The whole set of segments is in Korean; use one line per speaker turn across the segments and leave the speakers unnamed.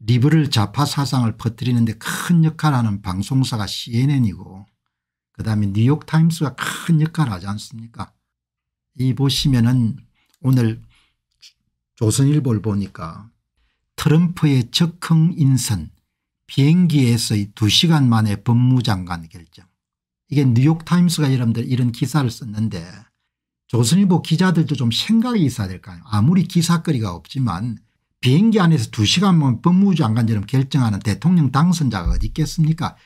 리브를 좌파 사상을 퍼뜨리는데 큰 역할하는 방송사가 cnn이고 그다음에 뉴욕타임스가 큰 역할을 하지 않습니까 이 보시면은 오늘 조선일보를 보니까 트럼프의 적흥 인선 비행기에서의 2시간 만에 법무장관 결정 이게 뉴욕타임스가 여러분들 이런 기사를 썼는데 조선일보 기자들도 좀 생각이 있어야 될거 아니에요 아무리 기사거리가 없지만 비행기 안에서 2시간만 뭐 법무장관처럼 부 결정하는 대통령 당선자가 어디 있겠습니까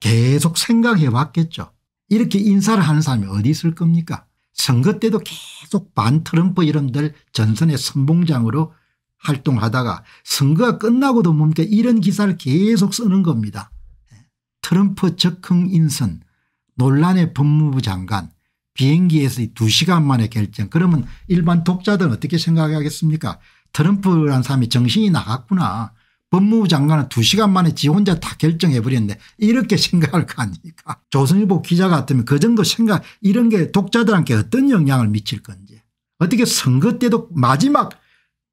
계속 생각해 봤겠죠 이렇게 인사를 하는 사람이 어디 있을 겁니까 선거 때도 계속 반 트럼프 이름들 전선의 선봉장으로 활동하다가 선거가 끝나고도 뭡니까 이런 기사를 계속 쓰는 겁니다. 트럼프 적흥 인선 논란의 법무부 장관 비행기에서 2시간 만에 결정 그러면 일반 독자들은 어떻게 생각하겠습니까 트럼프라는 사람이 정신이 나갔구나. 법무부 장관은 두시간 만에 지 혼자 다 결정해 버렸네 이렇게 생각할 거 아닙니까 조선일보 기자 같으면 그 정도 생각 이런 게 독자들한테 어떤 영향을 미칠 건지 어떻게 선거 때도 마지막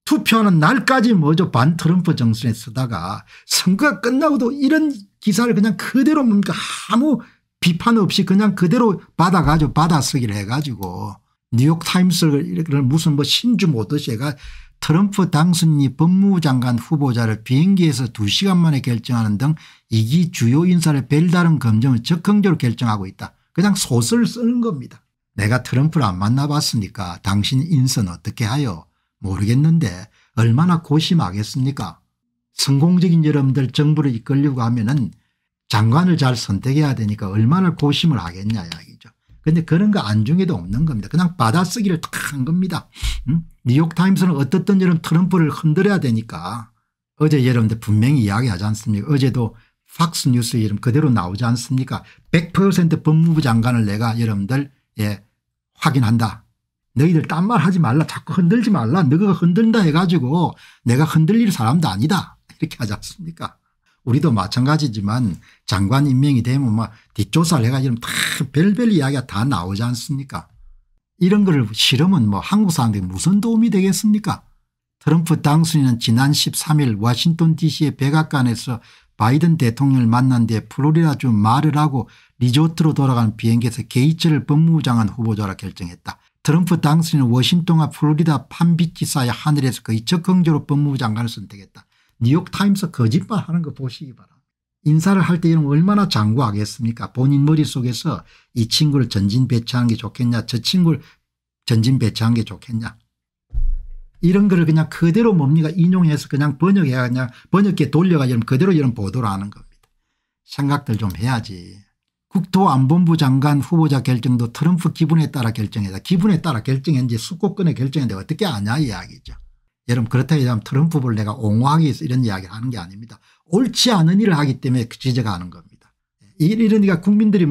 투표하는 날까지 뭐죠 반 트럼프 정신에 쓰다가 선거가 끝나고도 이런 기사를 그냥 그대로 뭡니까 아무 비판 없이 그냥 그대로 받아가지고 받아쓰기를 해가지고 뉴욕타임스를 무슨 뭐 신주 모듯이 해가 트럼프 당선인 법무부 장관 후보자를 비행기에서 2시간 만에 결정하는 등 이기 주요 인사를 별다른 검증을 적극적으로 결정하고 있다. 그냥 소설 쓰는 겁니다. 내가 트럼프를 안 만나봤으니까 당신 인선 어떻게 하여 모르겠는데 얼마나 고심하겠습니까 성공적인 여러분들 정부를 이끌려고 하면 은 장관을 잘 선택해야 되니까 얼마나 고심을 하겠냐 이야기죠. 그런데 그런 거 안중에도 없는 겁니다. 그냥 받아쓰기를 탁 한 겁니다. 음? 뉴욕타임스는 어떻든 여름 트럼프를 흔들어야 되니까 어제 여러분들 분명히 이야기하지 않습니까 어제도 팍스뉴스 이름 그대로 나오지 않습니까 100% 법무부 장관을 내가 여러분들 예 확인한다. 너희들 딴 말 하지 말라 자꾸 흔들지 말라 너가 흔든다 해가지고 내가 흔들릴 사람도 아니다 이렇게 하지 않습니까 우리도 마찬가지지만 장관 임명이 되면 막 뭐 뒷조사를 해가지고 다 별별 이야기가 다 나오지 않습니까 이런 걸 실험은 뭐 한국 사람들이 무슨 도움이 되겠습니까 트럼프 당선인은 지난 13일 워싱턴 dc의 백악관에서 바이든 대통령을 만난 뒤에 플로리다주 말을 하고 리조트로 돌아간 비행기에서 게이츠를 법무부장관 후보자로 결정했다. 트럼프 당선인은 워싱턴과 플로리다 판비치 사의 하늘에서 거의 적극적로 법무부 장관을 선택했다. 뉴욕타임스 거짓말하는 거 보시기 바랍니다. 인사를 할 때에는 얼마나 장구하겠습니까 본인 머릿속에서 이 친구를 전진배치한 게 좋겠냐 저 친구를 전진배치한 게 좋겠냐 이런 거를 그냥 그대로 뭡니까 인용해서 그냥 번역해야 그냥 번역기에 돌려가지고 그대로 이런 보도를 하는 겁니다. 생각들 좀 해야지. 국토안본부 장관 후보자 결정도 트럼프 기분에 따라 결정했다. 기분에 따라 결정했는지 수도권에 결정했는데 어떻게 아냐 이야기죠. 여러분 그렇다고 하면 트럼프를 내가 옹호하기 위해서 이런 이야기를 하는 게 아닙니다. 옳지 않은 일을 하기 때문에 지적하는 그 겁니다. 이러니까 국민들이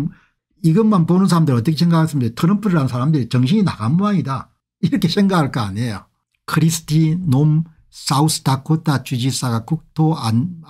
이것만 보는 사람들 어떻게 생각하겠습니까 트럼프라는 사람들이 정신이 나간 모양이다 이렇게 생각할 거 아니에요. 크리스티 놈 사우스다코타 주지사가 국토 안,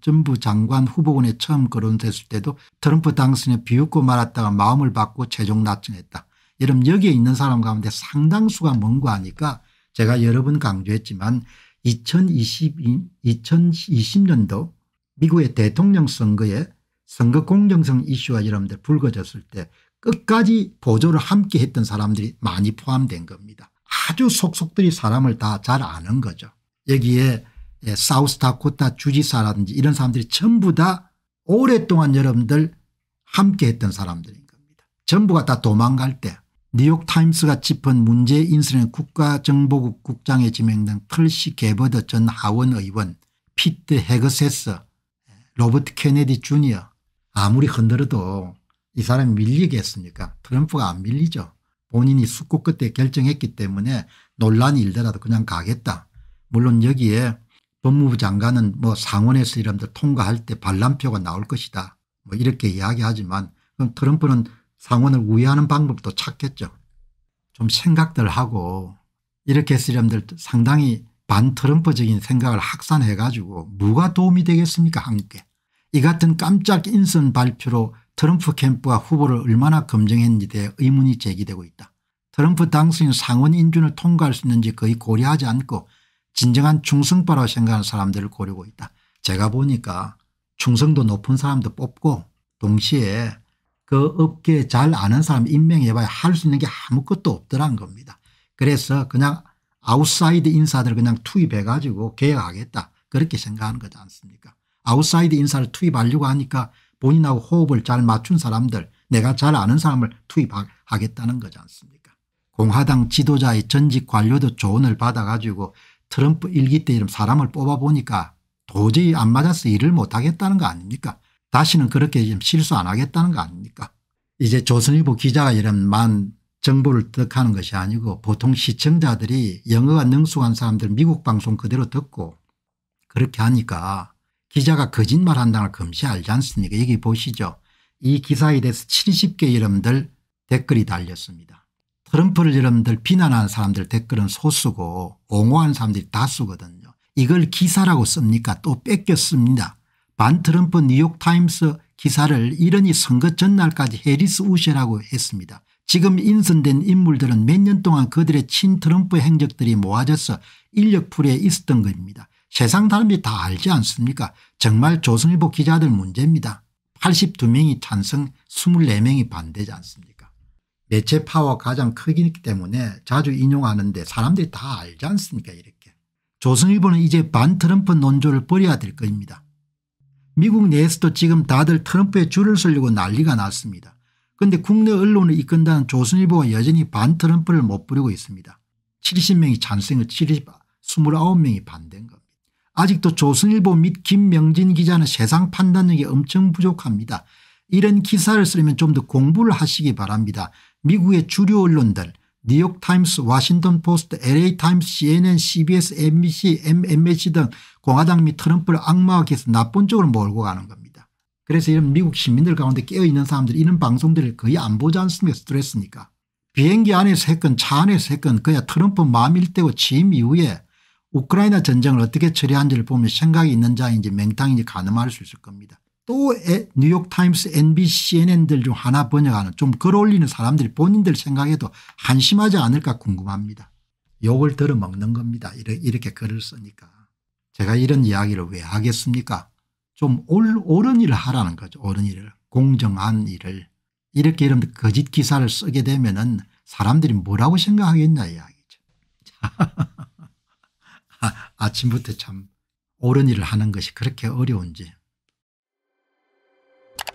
전부 장관 후보군에 처음 거론됐을 때도 트럼프 당선에 비웃고 말았다가 마음을 받고 최종 낙정했다. 여러분 여기에 있는 사람 가운데 상당수가 뭔고 하니까 제가 여러 번 강조했지만 2020, 2020년도 미국의 대통령 선거에 선거 공정성 이슈와 여러분들 불거졌을 때 끝까지 보조를 함께 했던 사람들이 많이 포함된 겁니다. 아주 속속들이 사람을 다 잘 아는 거죠. 여기에 예, 사우스다코타 주지사라든지 이런 사람들이 전부 다 오랫동안 여러분들 함께 했던 사람들인 겁니다. 전부가 다 도망갈 때 뉴욕타임스 가 짚은 문제 인수의 국가정보국 국장에 지명된 클시 게버드 전 하원의원 피트 헤그세스 로버트 케네디 주니어 아무리 흔들어도 이 사람이 밀리겠습니까 트럼프가 안 밀리죠. 본인이 숙고 끝에 결정했기 때문에 논란이 일더라도 그냥 가겠다. 물론 여기에 법무부 장관은 뭐 상원에서 이런들 통과할 때 반란표가 나올 것이다. 뭐 이렇게 이야기하지만 그럼 트럼프는 상원을 우회하는 방법도 찾겠죠. 좀 생각들 하고 이렇게 쓰렴들 상당히 반트럼프적인 생각을 확산해 가지고 뭐가 도움이 되겠습니까 한국에. 이 같은 깜짝 인선 발표로 트럼프 캠프가 후보를 얼마나 검증했는지에 대해 의문이 제기되고 있다. 트럼프 당선인 상원 인준을 통과할 수 있는지 거의 고려하지 않고 진정한 충성파라고 생각하는 사람들을 고르고 있다. 제가 보니까 충성도 높은 사람도 뽑고 동시에 그 업계 잘 아는 사람 임명해봐야 할 수 있는 게 아무것도 없더란 겁니다. 그래서 그냥 아웃사이드 인사들을 그냥 투입해 가지고 개혁하겠다 그렇게 생각하는 거지 않습니까 아웃사이드 인사를 투입하려고 하니까 본인하고 호흡을 잘 맞춘 사람들 내가 잘 아는 사람을 투입하겠다는 거지 않습니까 공화당 지도자의 전직 관료도 조언을 받아 가지고 트럼프 일기 때 이런 사람을 뽑아보니까 도저히 안 맞아서 일을 못하겠다는 거 아닙니까 다시는 그렇게 실수 안 하겠다는 거 아닙니까 이제 조선일보 기자가 이런만 정보를 득하는 것이 아니고 보통 시청자들이 영어가 능숙한 사람들 미국 방송 그대로 듣고 그렇게 하니까 기자가 거짓말한다는 금시 알지 않습니까 여기 보시죠. 이 기사에 대해서 70개 이름들 댓글이 달렸습니다. 트럼프를 이름들 비난한 사람들 댓글은 소수고 옹호한 사람들이 다수거든요. 이걸 기사라고 씁니까 또 뺏겼습니다. 반 트럼프 뉴욕타임스 기사를 이러니 선거 전날까지 해리스 우셰라고 했습니다. 지금 인선된 인물들은 몇 년 동안 그들의 친 트럼프 행적들이 모아져서 인력풀에 있었던 겁니다. 세상 사람이 다 알지 않습니까 정말 조선일보 기자들 문제입니다. 82명이 찬성 24명이 반대지 않습니까 매체 파워 가장 크기 때문에 자주 인용하는데 사람들이 다 알지 않습니까 이렇게. 조선일보는 이제 반 트럼프 논조를 버려야 될것입니다 미국 내에서도 지금 다들 트럼프에 줄을 서려고 난리가 났습니다. 그런데 국내 언론을 이끈다는 조선일보가 여전히 반 트럼프를 못 부리고 있습니다. 70명이 찬성을 70, 29명이 반대인 겁니다. 아직도 조선일보 및 김명진 기자는 세상 판단력이 엄청 부족합니다. 이런 기사를 쓰려면 좀 더 공부를 하시기 바랍니다. 미국의 주류 언론들 뉴욕타임스, 워싱턴포스트 LA타임스, CNN, CBS, MBC, m m c 등 공화당 및 트럼프를 악마와 해서 나쁜 쪽으로 몰고 가는 겁니다. 그래서 이런 미국 시민들 가운데 깨어있는 사람들이 이런 방송들을 거의 안 보지 않습니까 스트레스니까. 비행기 안에서 했건 차 안에서 했건 그야 트럼프 마음일 때고 취임 이후에 우크라이나 전쟁을 어떻게 처리한지를 보면 생각이 있는 자인지 맹탕인지 가늠할 수 있을 겁니다. 또 뉴욕타임스 NBC CNN들 중 하나 번역하는 좀글 올리는 사람들이 본인들 생각에도 한심하지 않을까 궁금합니다. 욕을 들어먹는 겁니다. 이렇게 글을 쓰니까. 제가 이런 이야기를 왜 하겠습니까 좀 옳은 일을 하라는 거죠. 옳은 일을 공정한 일을 이렇게 이런 거짓 기사를 쓰게 되면 은 사람들이 뭐라고 생각하겠냐 이야기죠. 아, 아침부터 참 옳은 일을 하는 것이 그렇게 어려운지